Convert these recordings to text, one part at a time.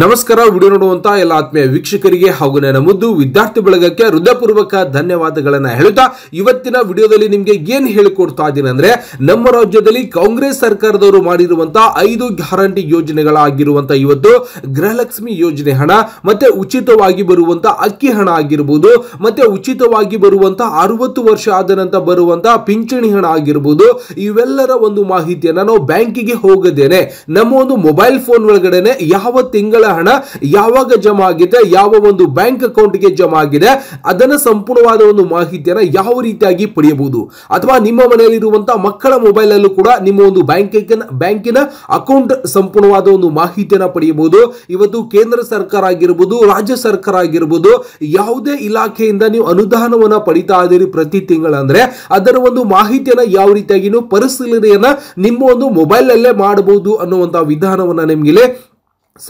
ನಮಸ್ಕಾರ ವಿಡಿಯೋ ನೋಡುವಂತ ಎಲ್ಲ ಆತ್ಮೀಯ ವೀಕ್ಷಕರಿಗೆ ಹಾಗೂ ನನ್ನ ಮುದ್ದು ವಿದ್ಯಾರ್ಥಿ ಬಳಗಕ್ಕೆ ಹೃದಯಪೂರ್ವಕ ಧನ್ಯವಾದಗಳನ್ನ ಹೇಳುತ್ತಾ ಇವತ್ತಿನ ವಿಡಿಯೋದಲ್ಲಿ ನಿಮಗೆ ಏನ್ ಹೇಳಿಕೊಡ್ತಾ ಇದ್ದೀನಿ ಅಂದ್ರೆ ನಮ್ಮ ರಾಜ್ಯದಲ್ಲಿ ಕಾಂಗ್ರೆಸ್ ಸರ್ಕಾರದವರು ಮಾಡಿರುವಂತಹ ಐದು ಗ್ಯಾರಂಟಿ ಯೋಜನೆಗಳಾಗಿರುವಂತಹ ಇವತ್ತು ಗೃಹಲಕ್ಷ್ಮಿ ಯೋಜನೆ ಹಣ ಮತ್ತೆ ಉಚಿತವಾಗಿ ಬರುವಂತಹ ಅಕ್ಕಿ ಹಣ ಆಗಿರ್ಬೋದು ಮತ್ತೆ ಉಚಿತವಾಗಿ ಬರುವಂತಹ ಅರವತ್ತು ವರ್ಷ ಆದ ನಂತರ ಬರುವಂತಹ ಪಿಂಚಣಿ ಹಣ ಆಗಿರ್ಬೋದು ಇವೆಲ್ಲರ ಒಂದು ಮಾಹಿತಿಯನ್ನ ನಾವು ಬ್ಯಾಂಕಿಗೆ ಹೋಗದೇನೆ ನಮ್ಮ ಒಂದು ಮೊಬೈಲ್ ಫೋನ್ ಒಳಗಡೆನೆ ಯಾವ ತಿಂಗಳ ತಿಂಗಳ ಹಣ ಯಾವಾಗ ಜಮಾ ಆಗಿದೆ ಯಾವ ಒಂದು ಬ್ಯಾಂಕ್ ಅಕೌಂಟ್ಗೆ ಜಮಾ ಆಗಿದೆ ಅದನ್ನು ಸಂಪೂರ್ಣವಾದ ಒಂದು ಮಾಹಿತಿಯನ್ನು ಯಾವ ರೀತಿಯಾಗಿ ಪಡೆಯಬಹುದು ಅಥವಾ ನಿಮ್ಮ ಮನೆಯಲ್ಲಿರುವಂತಹ ಮಕ್ಕಳ ಮೊಬೈಲ್ ಅಲ್ಲೂ ಕೂಡ ನಿಮ್ಮ ಒಂದು ಬ್ಯಾಂಕ್ ಬ್ಯಾಂಕಿನ ಅಕೌಂಟ್ ಸಂಪೂರ್ಣವಾದ ಒಂದು ಮಾಹಿತಿಯನ್ನು ಪಡೆಯಬಹುದು ಇವತ್ತು ಕೇಂದ್ರ ಸರ್ಕಾರ ಆಗಿರಬಹುದು ರಾಜ್ಯ ಸರ್ಕಾರ ಆಗಿರಬಹುದು ಯಾವುದೇ ಇಲಾಖೆಯಿಂದ ನೀವು ಅನುದಾನವನ್ನು ಪಡಿತಾ ಇದ್ದೀರಿ ಪ್ರತಿ ತಿಂಗಳಂದ್ರೆ ಅದರ ಒಂದು ಮಾಹಿತಿಯನ್ನು ಯಾವ ರೀತಿಯಾಗಿ ಪರಿಶೀಲನೆಯನ್ನ ನಿಮ್ಮ ಒಂದು ಮೊಬೈಲ್ ಅಲ್ಲೇ ಮಾಡಬಹುದು ಅನ್ನುವಂತಹ ವಿಧಾನವನ್ನ ನಿಮಗೆ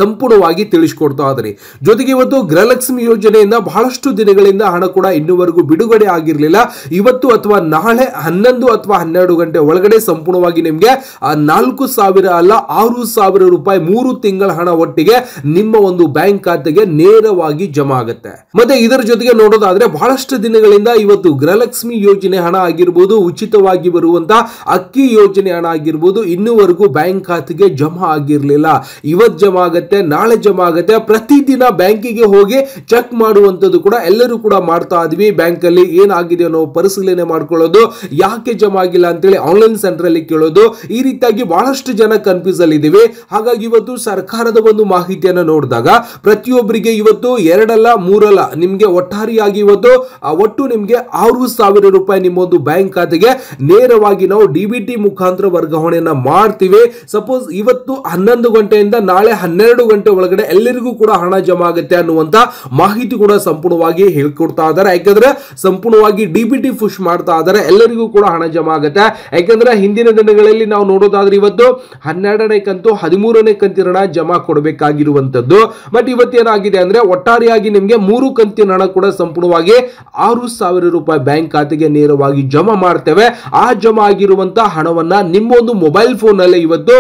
ಸಂಪೂರ್ಣವಾಗಿ ತಿಳಿಸ್ಕೊಡ್ತಾ ಇದ್ದಾರೆ ಜೊತೆಗೆ ಇವತ್ತು ಗೃಹಲಕ್ಷ್ಮಿ ಯೋಜನೆಯಿಂದ ಬಹಳಷ್ಟು ದಿನಗಳಿಂದ ಹಣ ಕೂಡ ಇನ್ನುವರೆಗೂ ಬಿಡುಗಡೆ ಆಗಿರಲಿಲ್ಲ ಇವತ್ತು ಅಥವಾ ನಾಳೆ ಹನ್ನೊಂದು ಅಥವಾ ಹನ್ನೆರಡು ಗಂಟೆ ಒಳಗಡೆ ಸಂಪೂರ್ಣವಾಗಿ ನಿಮಗೆ ನಾಲ್ಕು ಸಾವಿರ ಅಲ್ಲ ಆರು ಸಾವಿರ ರೂಪಾಯಿ ಮೂರು ತಿಂಗಳ ಹಣ ಒಟ್ಟಿಗೆ ನಿಮ್ಮ ಒಂದು ಬ್ಯಾಂಕ್ ಖಾತೆಗೆ ನೇರವಾಗಿ ಜಮಾ ಆಗುತ್ತೆ ಮತ್ತೆ ಇದರ ಜೊತೆಗೆ ನೋಡೋದಾದ್ರೆ ಬಹಳಷ್ಟು ದಿನಗಳಿಂದ ಇವತ್ತು ಗೃಹಲಕ್ಷ್ಮಿ ಯೋಜನೆ ಹಣ ಆಗಿರ್ಬೋದು ಉಚಿತವಾಗಿ ಬರುವಂತಹ ಅಕ್ಕಿ ಯೋಜನೆ ಹಣ ಆಗಿರ್ಬೋದು ಇನ್ನುವರೆಗೂ ಬ್ಯಾಂಕ್ ಖಾತೆಗೆ ಜಮಾ ಆಗಿರಲಿಲ್ಲ ಇವತ್ತು ಜಮಾ ಆಗುತ್ತೆ ನಾಳೆ ಜಮಾ ಆಗುತ್ತೆ ಪ್ರತಿದಿನ ಬ್ಯಾಂಕಿಗೆ ಹೋಗಿ ಚೆಕ್ ಮಾಡುವಂಥದ್ದು ಕೂಡ ಎಲ್ಲರೂ ಕೂಡ ಮಾಡ್ತಾ ಇದ್ವಿ ಬ್ಯಾಂಕಲ್ಲಿ ಏನಾಗಿದೆ ಅನ್ನೋ ಪರಿಶೀಲನೆ ಮಾಡ್ಕೊಳ್ಳೋದು ಯಾಕೆ ಜಮಾ ಆಗಿಲ್ಲ ಅಂತೇಳಿ ಆನ್ಲೈನ್ ಸೆಂಟ್ರಲ್ಲಿ ಕೇಳೋದು ಈ ರೀತಿಯಾಗಿ ಬಹಳಷ್ಟು ಜನ ಕನ್ಫ್ಯೂಸ್ ಹಾಗಾಗಿ ಇವತ್ತು ಸರ್ಕಾರದ ಒಂದು ಮಾಹಿತಿಯನ್ನು ನೋಡಿದಾಗ ಪ್ರತಿಯೊಬ್ಬರಿಗೆ ಇವತ್ತು ಎರಡಲ್ಲ ಮೂರಲ್ಲ ನಿಮಗೆ ಒಟ್ಟಾರಿಯಾಗಿ ಇವತ್ತು ಒಟ್ಟು ನಿಮಗೆ ಆರು ಸಾವಿರ ರೂಪಾಯಿ ಒಂದು ಬ್ಯಾಂಕ್ ಖಾತೆಗೆ ನೇರವಾಗಿ ನಾವು ಡಿ ಬಿ ಮುಖಾಂತರ ವರ್ಗಾವಣೆಯನ್ನ ಮಾಡ್ತೀವಿ ಸಪೋಸ್ ಇವತ್ತು ಹನ್ನೊಂದು ಗಂಟೆಯಿಂದ ನಾಳೆ ಹನ್ನೆರಡು ಎರಡು ಗಂಟೆ ಒಳಗಡೆ ಎಲ್ಲರಿಗೂ ಕೂಡ ಹಣ ಜಮಾ ಆಗುತ್ತೆ ಅನ್ನುವಂತ ಮಾಹಿತಿ ಕೂಡ ಸಂಪೂರ್ಣವಾಗಿ ಹೇಳ್ಕೊಡ್ತಾ ಇದ್ದಾರೆ ಯಾಕಂದ್ರೆ ಸಂಪೂರ್ಣವಾಗಿ ಡಿ ಬಿ ಟಿ ಪುಷ್ ಮಾಡ್ತಾ ಇದ್ದಾರೆ ಎಲ್ಲರಿಗೂ ಕೂಡ ಹಣ ಜಮಾ ಆಗುತ್ತೆ ಯಾಕಂದ್ರೆ ಹಿಂದಿನ ದಿನಗಳಲ್ಲಿ ನಾವು ನೋಡೋದಾದ್ರೆ ಇವತ್ತು ಹನ್ನೆರಡನೇ ಕಂತು ಹದಿಮೂರನೇ ಕಂತಿನ ಹಣ ಜಮಾ ಕೊಡಬೇಕಾಗಿರುವಂತದ್ದು ಬಟ್ ಇವತ್ತೇನಾಗಿದೆ ಅಂದ್ರೆ ಒಟ್ಟಾರೆಯಾಗಿ ನಿಮಗೆ ಮೂರು ಕಂತಿನ ಹಣ ಕೂಡ ಸಂಪೂರ್ಣವಾಗಿ ಆರು ಸಾವಿರ ರೂಪಾಯಿ ಬ್ಯಾಂಕ್ ಖಾತೆಗೆ ನೇರವಾಗಿ ಜಮಾ ಮಾಡ್ತೇವೆ ಆ ಜಮಾ ಆಗಿರುವಂತಹ ಹಣವನ್ನ ನಿಮ್ಮ ಒಂದು ಮೊಬೈಲ್ ಫೋನ್ ಇವತ್ತು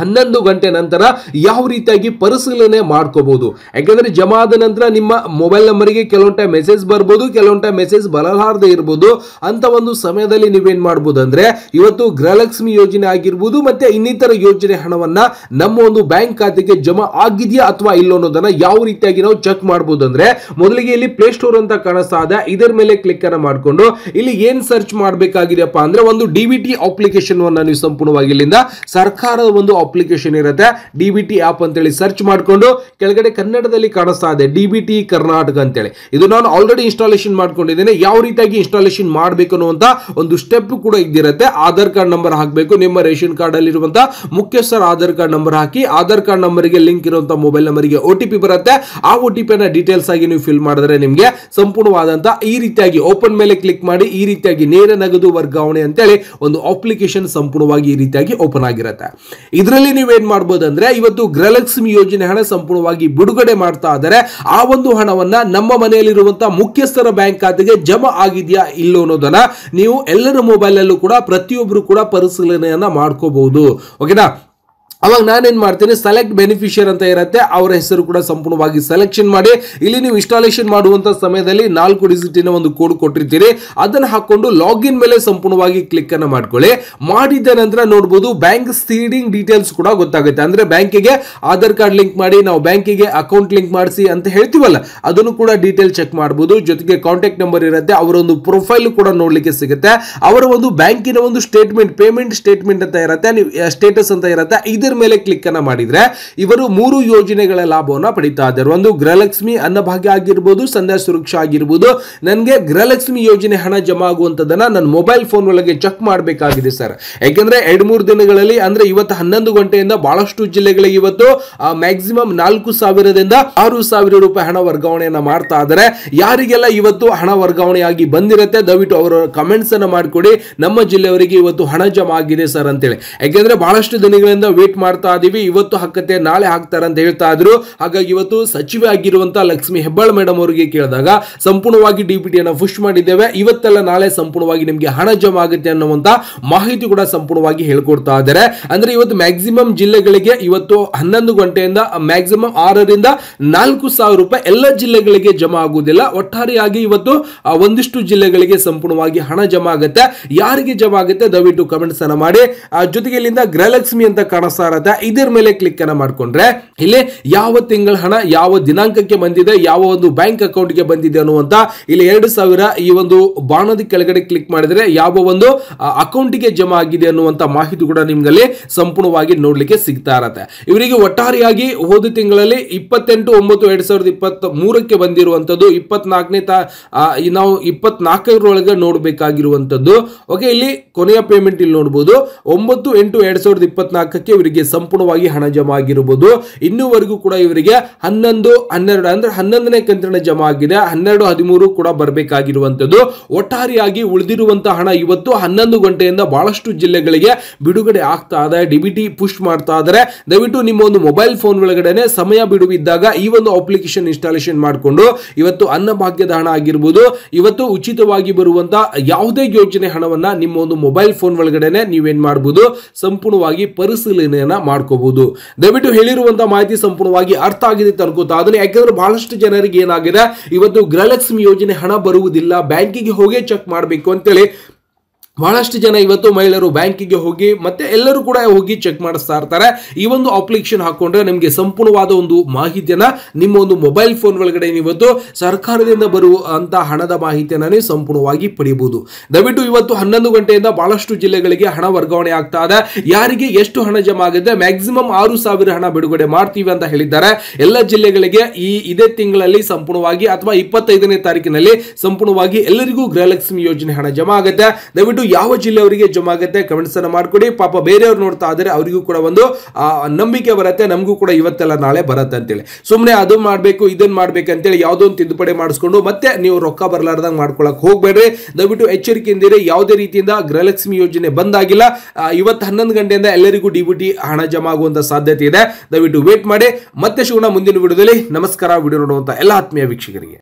ಹನ್ನೊಂದು ಗಂಟೆ ನಂತರ ಯಾವ ರೀತಿಯಾಗಿ ಪರಿಶೀಲನೆ ಮಾಡ್ಕೋಬಹುದು ಯಾಕಂದ್ರೆ ಜಮಾ ಆದ ನಂತರ ನಿಮ್ಮ ಮೊಬೈಲ್ ನಂಬರ್ಗೆ ಕೆಲವೊಂದು ಟೈಮ್ ಮೆಸೇಜ್ ಬರ್ಬೋದು ಕೆಲವೊಂದು ಟೈಮ್ ಮೆಸೇಜ್ ಬರಲಾರದೆ ಇರ್ಬೋದು ಅಂತ ಒಂದು ಸಮಯದಲ್ಲಿ ನೀವೇನ್ ಮಾಡ್ಬೋದು ಅಂದ್ರೆ ಇವತ್ತು ಗೃಹಲಕ್ಷ್ಮಿ ಯೋಜನೆ ಆಗಿರ್ಬೋದು ಮತ್ತೆ ಇನ್ನಿತರ ಯೋಜನೆ ಹಣವನ್ನ ನಮ್ಮ ಒಂದು ಬ್ಯಾಂಕ್ ಖಾತೆಗೆ ಜಮಾ ಆಗಿದೆಯಾ ಅಥವಾ ಇಲ್ಲ ಅನ್ನೋದನ್ನ ಯಾವ ರೀತಿಯಾಗಿ ನಾವು ಚೆಕ್ ಮಾಡ್ಬೋದು ಅಂದ್ರೆ ಮೊದಲಿಗೆ ಇಲ್ಲಿ ಪ್ಲೇಸ್ಟೋರ್ ಅಂತ ಕಾಣಿಸ್ತಾ ಇದೆ ಇದರ ಮೇಲೆ ಕ್ಲಿಕ್ ಅನ್ನ ಮಾಡಿಕೊಂಡು ಇಲ್ಲಿ ಏನ್ ಸರ್ಚ್ ಮಾಡಬೇಕಾಗಿದೆಯಪ್ಪ ಅಂದ್ರೆ ಒಂದು ಡಿ ಟಿ ಅಪ್ಲಿಕೇಶನ್ ನೀವು ಸಂಪೂರ್ಣವಾಗಿ ಇಲ್ಲಿಂದ ಸರ್ಕಾರದ ಒಂದು ಅಪ್ಲಿಕೇಶನ್ ಇರುತ್ತೆ ಡಿ ಬಿ ಟಿ ಆಪ್ ಅಂತೇಳಿ ಸರ್ಚ್ ಮಾಡಿಕೊಂಡು ಕೆಳಗಡೆ ಕನ್ನಡದಲ್ಲಿ ಕಾಣಿಸ್ತಾ ಇದೆ ಡಿ ಬಿ ಟಿ ಕರ್ನಾಟಕ ಅಂತೇಳಿ ಇದು ನಾನು ಆಲ್ರೆಡಿ ಇನ್ಸ್ಟಾಲೇಷನ್ ಮಾಡ್ಕೊಂಡಿದ್ದೇನೆ ಯಾವ ರೀತಿಯಾಗಿ ಇನ್ಸ್ಟಾಲೇಷನ್ ಮಾಡಬೇಕು ಅನ್ನುವಂಥ ಒಂದು ಸ್ಟೆಪ್ ಕೂಡ ಇದ್ದಿರುತ್ತೆ ಆಧಾರ್ ಕಾರ್ಡ್ ನಂಬರ್ ಹಾಕಬೇಕು ನಿಮ್ಮ ರೇಷನ್ ಕಾರ್ಡ್ ಮುಖ್ಯ ಮುಖ್ಯಸ್ಥರ ಆಧಾರ್ ಕಾರ್ಡ್ ನಂಬರ್ ಹಾಕಿ ಆಧಾರ್ ಕಾರ್ಡ್ ನಂಬರ್ಗೆ ಲಿಂಕ್ ಇರುವಂಥ ಮೊಬೈಲ್ ನಂಬರ್ಗೆ ಒ ಟಿ ಪಿ ಬರುತ್ತೆ ಆ ಒ ಟಿ ಪಿನ ಡೀಟೇಲ್ಸ್ ಆಗಿ ನೀವು ಫಿಲ್ ಮಾಡಿದ್ರೆ ನಿಮಗೆ ಸಂಪೂರ್ಣವಾದಂಥ ಈ ರೀತಿಯಾಗಿ ಓಪನ್ ಮೇಲೆ ಕ್ಲಿಕ್ ಮಾಡಿ ಈ ರೀತಿಯಾಗಿ ನೇರ ನಗದು ವರ್ಗಾವಣೆ ಅಂತೇಳಿ ಒಂದು ಅಪ್ಲಿಕೇಶನ್ ಸಂಪೂರ್ಣವಾಗಿ ಈ ರೀತಿಯಾಗಿ ಓಪನ್ ಆಗಿರುತ್ತೆ ಇದ್ರ ಇದರಲ್ಲಿ ನೀವೇನ್ ಮಾಡಬಹುದು ಅಂದ್ರೆ ಇವತ್ತು ಗೃಹಲಕ್ಷ್ಮಿ ಯೋಜನೆ ಹಣ ಸಂಪೂರ್ಣವಾಗಿ ಬಿಡುಗಡೆ ಮಾಡ್ತಾ ಇದ್ದಾರೆ ಆ ಒಂದು ಹಣವನ್ನ ನಮ್ಮ ಮನೆಯಲ್ಲಿರುವಂತಹ ಮುಖ್ಯಸ್ಥರ ಬ್ಯಾಂಕ್ ಖಾತೆಗೆ ಜಮಾ ಆಗಿದೆಯಾ ಇಲ್ಲೋ ಅನ್ನೋದನ್ನ ನೀವು ಎಲ್ಲರ ಮೊಬೈಲ್ ಅಲ್ಲೂ ಕೂಡ ಪ್ರತಿಯೊಬ್ಬರು ಕೂಡ ಪರಿಶೀಲನೆಯನ್ನ ಮಾಡ್ಕೋಬಹುದು ಓಕೆನಾ ಅವಾಗ ನಾನೇನು ಮಾಡ್ತೀನಿ ಸೆಲೆಕ್ಟ್ ಬೆನಿಫಿಷಿಯರ್ ಅಂತ ಇರುತ್ತೆ ಅವರ ಹೆಸರು ಕೂಡ ಸಂಪೂರ್ಣವಾಗಿ ಸೆಲೆಕ್ಷನ್ ಮಾಡಿ ಇಲ್ಲಿ ನೀವು ಇನ್ಸ್ಟಾಲೇಷನ್ ಮಾಡುವಂಥ ಸಮಯದಲ್ಲಿ ನಾಲ್ಕು ಡಿಜಿಟಿನ ಒಂದು ಕೋಡ್ ಕೊಟ್ಟಿರ್ತೀರಿ ಅದನ್ನು ಹಾಕೊಂಡು ಲಾಗಿನ್ ಮೇಲೆ ಸಂಪೂರ್ಣವಾಗಿ ಕ್ಲಿಕ್ ಅನ್ನು ಮಾಡ್ಕೊಳ್ಳಿ ಮಾಡಿದ ನಂತರ ನೋಡಬಹುದು ಬ್ಯಾಂಕ್ ಸೀಡಿಂಗ್ ಡೀಟೇಲ್ಸ್ ಕೂಡ ಗೊತ್ತಾಗುತ್ತೆ ಅಂದ್ರೆ ಬ್ಯಾಂಕಿಗೆ ಆಧಾರ್ ಕಾರ್ಡ್ ಲಿಂಕ್ ಮಾಡಿ ನಾವು ಬ್ಯಾಂಕಿಗೆ ಅಕೌಂಟ್ ಲಿಂಕ್ ಮಾಡಿಸಿ ಅಂತ ಹೇಳ್ತೀವಲ್ಲ ಅದನ್ನು ಕೂಡ ಡೀಟೇಲ್ ಚೆಕ್ ಮಾಡಬಹುದು ಜೊತೆಗೆ ಕಾಂಟ್ಯಾಕ್ಟ್ ನಂಬರ್ ಇರುತ್ತೆ ಅವರ ಒಂದು ಪ್ರೊಫೈಲ್ ಕೂಡ ನೋಡಲಿಕ್ಕೆ ಸಿಗುತ್ತೆ ಅವರ ಒಂದು ಬ್ಯಾಂಕಿನ ಒಂದು ಸ್ಟೇಟ್ಮೆಂಟ್ ಪೇಮೆಂಟ್ ಸ್ಟೇಟ್ಮೆಂಟ್ ಅಂತ ಇರುತ್ತೆ ನೀವು ಸ್ಟೇಟಸ್ ಅಂತ ಇರುತ್ತೆ ಇದರ ಮೇಲೆ ಕ್ಲಿಕ್ ಅನ್ನ ಮಾಡಿದ್ರೆ ಇವರು ಮೂರು ಯೋಜನೆಗಳ ಲಾಭವನ್ನ ಪಡಿತಾ ಇದ್ದಾರೆ ಒಂದು ಗೃಹಲಕ್ಷ್ಮಿ ಅನ್ನಭಾಗ್ಯ ಆಗಿರ್ಬೋದು ಸಂಧ್ಯಾ ಸುರಕ್ಷಾ ಆಗಿರ್ಬೋದು ನನಗೆ ಗೃಹಲಕ್ಷ್ಮಿ ಯೋಜನೆ ಹಣ ಜಮಾ ಆಗುವಂತದನ್ನ ನನ್ನ ಮೊಬೈಲ್ ಫೋನ್ ಒಳಗೆ ಚೆಕ್ ಮಾಡಬೇಕಾಗಿದೆ ಸರ್ ಯಾಕೆಂದ್ರೆ ಎರಡು ಮೂರು ದಿನಗಳಲ್ಲಿ ಅಂದ್ರೆ ಇವತ್ತು ಹನ್ನೊಂದು ಗಂಟೆಯಿಂದ ಬಹಳಷ್ಟು ಜಿಲ್ಲೆಗಳಿಗೆ ಇವತ್ತು ಮ್ಯಾಕ್ಸಿಮಮ್ ನಾಲ್ಕು ಸಾವಿರದಿಂದ ಆರು ಸಾವಿರ ರೂಪಾಯಿ ಹಣ ವರ್ಗಾವಣೆಯನ್ನ ಮಾಡ್ತಾ ಇದ್ದಾರೆ ಯಾರಿಗೆಲ್ಲ ಇವತ್ತು ಹಣ ವರ್ಗಾವಣೆಯಾಗಿ ಬಂದಿರುತ್ತೆ ದಯವಿಟ್ಟು ಅವರ ಕಮೆಂಟ್ಸ್ ಅನ್ನ ಮಾಡಿಕೊಡಿ ನಮ್ಮ ಜಿಲ್ಲೆಯವರಿಗೆ ಇವತ್ತು ಹಣ ಜಮಾ ಆಗಿದೆ ಸರ್ ಅಂತೇಳಿ ಯಾಕೆಂದ್ರೆ ಬಹಳಷ್ಟು ದಿನಗಳಿಂದ ವೇಟ್ ಮಾಡ್ತಾ ಇದೀವಿ ಇವತ್ತು ಹಾಕತ್ತೆ ನಾಳೆ ಹಾಕ್ತಾರೆ ಅಂತ ಹೇಳ್ತಾ ಇದ್ರು ಹಾಗಾಗಿ ಇವತ್ತು ಸಚಿವೆ ಆಗಿರುವಂತಹ ಲಕ್ಷ್ಮಿ ಹೆಬ್ಬಾಳ್ ಮೇಡಮ್ ಅವರಿಗೆ ಕೇಳಿದಾಗ ಸಂಪೂರ್ಣವಾಗಿ ಡಿಪಿಟಿಯನ್ನು ಪುಷ್ ಮಾಡಿದ್ದೇವೆ ಇವತ್ತೆಲ್ಲ ನಾಳೆ ಸಂಪೂರ್ಣವಾಗಿ ನಿಮಗೆ ಹಣ ಜಮಾ ಆಗುತ್ತೆ ಅನ್ನುವಂತ ಮಾಹಿತಿ ಕೂಡ ಸಂಪೂರ್ಣವಾಗಿ ಹೇಳ್ಕೊಡ್ತಾ ಇದ್ದಾರೆ ಅಂದ್ರೆ ಇವತ್ತು ಮ್ಯಾಕ್ಸಿಮಮ್ ಜಿಲ್ಲೆಗಳಿಗೆ ಇವತ್ತು ಹನ್ನೊಂದು ಗಂಟೆಯಿಂದ ಮ್ಯಾಕ್ಸಿಮಮ್ ಆರರಿಂದ ನಾಲ್ಕು ಸಾವಿರ ರೂಪಾಯಿ ಎಲ್ಲ ಜಿಲ್ಲೆಗಳಿಗೆ ಜಮಾ ಆಗುವುದಿಲ್ಲ ಒಟ್ಟಾರೆಯಾಗಿ ಇವತ್ತು ಒಂದಿಷ್ಟು ಜಿಲ್ಲೆಗಳಿಗೆ ಸಂಪೂರ್ಣವಾಗಿ ಹಣ ಜಮಾ ಆಗುತ್ತೆ ಯಾರಿಗೆ ಜಮಾ ಆಗುತ್ತೆ ದಯವಿಟ್ಟು ಕಮೆಂಟ್ಸ್ ಅನ್ನು ಮಾಡಿ ಜೊತೆಗೆ ಇಲ್ಲಿಂದ ಗೃಹಲಕ್ಷ್ಮಿ ಅಂತ ಕಾಣಿಸ್ತಾ ಪ್ರಕಾರದ ಇದರ ಮೇಲೆ ಕ್ಲಿಕ್ ಅನ್ನ ಮಾಡ್ಕೊಂಡ್ರೆ ಇಲ್ಲಿ ಯಾವ ತಿಂಗಳ ಹಣ ಯಾವ ದಿನಾಂಕಕ್ಕೆ ಬಂದಿದೆ ಯಾವ ಒಂದು ಬ್ಯಾಂಕ್ ಅಕೌಂಟ್ ಗೆ ಬಂದಿದೆ ಅನ್ನುವಂತ ಇಲ್ಲಿ ಎರಡು ಸಾವಿರ ಈ ಒಂದು ಬಾಣದ ಕೆಳಗಡೆ ಕ್ಲಿಕ್ ಮಾಡಿದ್ರೆ ಯಾವ ಒಂದು ಅಕೌಂಟ್ ಗೆ ಜಮಾ ಆಗಿದೆ ಅನ್ನುವಂತ ಮಾಹಿತಿ ಕೂಡ ನಿಮ್ಗಲ್ಲಿ ಸಂಪೂರ್ಣವಾಗಿ ನೋಡ್ಲಿಕ್ಕೆ ಸಿಗ್ತಾ ಇರತ್ತೆ ಇವರಿಗೆ ಒಟ್ಟಾರೆಯಾಗಿ ಹೋದ ತಿಂಗಳಲ್ಲಿ ಇಪ್ಪತ್ತೆಂಟು ಒಂಬತ್ತು ಎರಡ್ ಸಾವಿರದ ಇಪ್ಪತ್ತ್ ಮೂರಕ್ಕೆ ಬಂದಿರುವಂತದ್ದು ಇಪ್ಪತ್ನಾಲ್ಕನೇ ನಾವು ಇಪ್ಪತ್ನಾಲ್ಕರೊಳಗೆ ನೋಡ್ಬೇಕಾಗಿರುವಂತದ್ದು ಓಕೆ ಇಲ್ಲಿ ಕೊನೆಯ ಪೇಮೆಂಟ್ ಇಲ್ಲಿ ನೋಡಬಹುದು ಒಂಬತ್ತು ಎಂಟು ಎರಡ್ ಸಾವಿರದ ಇಪ್ಪತ್ನಾಲ್ಕಕ್ಕೆ ಇವರಿಗೆ ಇವರಿಗೆ ಸಂಪೂರ್ಣವಾಗಿ ಹಣ ಜಮಾ ಆಗಿರಬಹುದು ಇನ್ನೂವರೆಗೂ ಕೂಡ ಇವರಿಗೆ ಹನ್ನೊಂದು ಹನ್ನೆರಡು ಅಂದ್ರೆ ಹನ್ನೊಂದನೇ ಕಂತಿನ ಜಮಾ ಆಗಿದೆ ಹನ್ನೆರಡು ಹದಿಮೂರು ಕೂಡ ಬರಬೇಕಾಗಿರುವಂತದ್ದು ಒಟ್ಟಾರೆಯಾಗಿ ಉಳಿದಿರುವಂತಹ ಹಣ ಇವತ್ತು ಹನ್ನೊಂದು ಗಂಟೆಯಿಂದ ಬಹಳಷ್ಟು ಜಿಲ್ಲೆಗಳಿಗೆ ಬಿಡುಗಡೆ ಆಗ್ತಾ ಇದೆ ಡಿಬಿಟಿ ಪುಷ್ ಮಾಡ್ತಾ ಇದ್ದಾರೆ ದಯವಿಟ್ಟು ನಿಮ್ಮ ಒಂದು ಮೊಬೈಲ್ ಫೋನ್ ಒಳಗಡೆನೆ ಸಮಯ ಬಿಡುವಿದ್ದಾಗ ಈ ಒಂದು ಅಪ್ಲಿಕೇಶನ್ ಇನ್ಸ್ಟಾಲೇಷನ್ ಮಾಡಿಕೊಂಡು ಇವತ್ತು ಅನ್ನಭಾಗ್ಯದ ಹಣ ಆಗಿರ್ಬೋದು ಇವತ್ತು ಉಚಿತವಾಗಿ ಬರುವಂತಹ ಯಾವುದೇ ಯೋಜನೆ ಹಣವನ್ನ ನಿಮ್ಮ ಒಂದು ಮೊಬೈಲ್ ಫೋನ್ ಒಳಗಡೆ ನೀವೇನ್ ಮಾಡಬಹುದು ಸಂಪೂರ್ಣವಾಗಿ ಪರಿಶೀಲನೆ ಸಂಪಾದನೆಯನ್ನು ಮಾಡ್ಕೋಬಹುದು ದಯವಿಟ್ಟು ಹೇಳಿರುವಂತಹ ಮಾಹಿತಿ ಸಂಪೂರ್ಣವಾಗಿ ಅರ್ಥ ಆಗಿದೆ ಅನ್ಕೋತಾ ಅದನ್ನು ಯಾಕೆಂದ್ರೆ ಬಹಳಷ್ಟು ಜನರಿಗೆ ಏನಾಗಿದೆ ಇವತ್ತು ಗೃಹಲಕ್ಷ್ಮಿ ಯೋಜನೆ ಹಣ ಬರುವುದಿಲ್ಲ ಬ್ಯಾಂಕಿಗೆ ಹೋಗಿ ಚೆಕ್ ಮಾಡಬೇಕು ಅಂತೇಳಿ ಬಹಳಷ್ಟು ಜನ ಇವತ್ತು ಮಹಿಳೆಯರು ಬ್ಯಾಂಕಿಗೆ ಹೋಗಿ ಮತ್ತೆ ಎಲ್ಲರೂ ಕೂಡ ಹೋಗಿ ಚೆಕ್ ಮಾಡಿಸ್ತಾ ಇರ್ತಾರೆ ಈ ಒಂದು ಅಪ್ಲಿಕೇಶನ್ ಹಾಕೊಂಡ್ರೆ ನಿಮಗೆ ಸಂಪೂರ್ಣವಾದ ಒಂದು ಮಾಹಿತಿಯನ್ನ ನಿಮ್ಮ ಒಂದು ಮೊಬೈಲ್ ಫೋನ್ ಒಳಗಡೆ ಇವತ್ತು ಸರ್ಕಾರದಿಂದ ಬರುವಂತಹ ಹಣದ ಮಾಹಿತಿಯನ್ನ ಸಂಪೂರ್ಣವಾಗಿ ಪಡೆಯಬಹುದು ದಯವಿಟ್ಟು ಇವತ್ತು ಹನ್ನೊಂದು ಗಂಟೆಯಿಂದ ಬಹಳಷ್ಟು ಜಿಲ್ಲೆಗಳಿಗೆ ಹಣ ವರ್ಗಾವಣೆ ಆಗ್ತಾ ಇದೆ ಯಾರಿಗೆ ಎಷ್ಟು ಹಣ ಜಮಾ ಆಗಿದೆ ಮ್ಯಾಕ್ಸಿಮಮ್ ಆರು ಸಾವಿರ ಹಣ ಬಿಡುಗಡೆ ಮಾಡ್ತೀವಿ ಅಂತ ಹೇಳಿದ್ದಾರೆ ಎಲ್ಲ ಜಿಲ್ಲೆಗಳಿಗೆ ಈ ಇದೇ ತಿಂಗಳಲ್ಲಿ ಸಂಪೂರ್ಣವಾಗಿ ಅಥವಾ ಇಪ್ಪತ್ತೈದನೇ ತಾರೀಕಿನಲ್ಲಿ ಸಂಪೂರ್ಣವಾಗಿ ಎಲ್ಲರಿಗೂ ಗೃಹಲಕ್ಷ್ಮಿ ಯೋಜನೆ ಹಣ ಜಮಾ ಆಗುತ್ತೆ ದಯವಿಟ್ಟು ಯಾವ ಜಿಲ್ಲೆಯವರಿಗೆ ಜಮಾ ಆಗುತ್ತೆ ಕಮೆಂಟ್ಸ್ ಅನ್ನು ಮಾಡಿಕೊಡಿ ಪಾಪ ಬೇರೆಯವ್ರು ನೋಡ್ತಾ ಆದರೆ ಅವರಿಗೂ ಕೂಡ ಒಂದು ನಂಬಿಕೆ ಬರುತ್ತೆ ನಮಗೂ ಕೂಡ ಇವತ್ತೆಲ್ಲ ನಾಳೆ ಬರುತ್ತೆ ಅಂತೇಳಿ ಸುಮ್ಮನೆ ಅದು ಮಾಡಬೇಕು ಇದನ್ನು ಅಂತೇಳಿ ಯಾವುದೋ ಒಂದು ತಿದ್ದುಪಡಿ ಮಾಡಿಸ್ಕೊಂಡು ಮತ್ತೆ ನೀವು ರೊಕ್ಕ ಬರಲಾರ್ದಂಗೆ ಮಾಡ್ಕೊಳಕ್ಕೆ ಹೋಗಬೇಡ್ರಿ ದಯವಿಟ್ಟು ಎಚ್ಚರಿಕೆಯಿಂದಿರಿ ಯಾವುದೇ ರೀತಿಯಿಂದ ಗೃಹಲಕ್ಷ್ಮಿ ಯೋಜನೆ ಬಂದಾಗಿಲ್ಲ ಇವತ್ತು ಹನ್ನೊಂದು ಗಂಟೆಯಿಂದ ಎಲ್ಲರಿಗೂ ಡಿ ಹಣ ಜಮಾ ಆಗುವಂಥ ಸಾಧ್ಯತೆ ಇದೆ ದಯವಿಟ್ಟು ವೇಟ್ ಮಾಡಿ ಮತ್ತೆ ಶಿವಣ ಮುಂದಿನ ವಿಡಿಯೋದಲ್ಲಿ ನಮಸ್ಕಾರ ವಿಡಿಯೋ ನೋಡುವಂಥ ಎಲ್ಲ ಆತ್ಮೀಯ ವೀಕ್ಷಕರಿಗೆ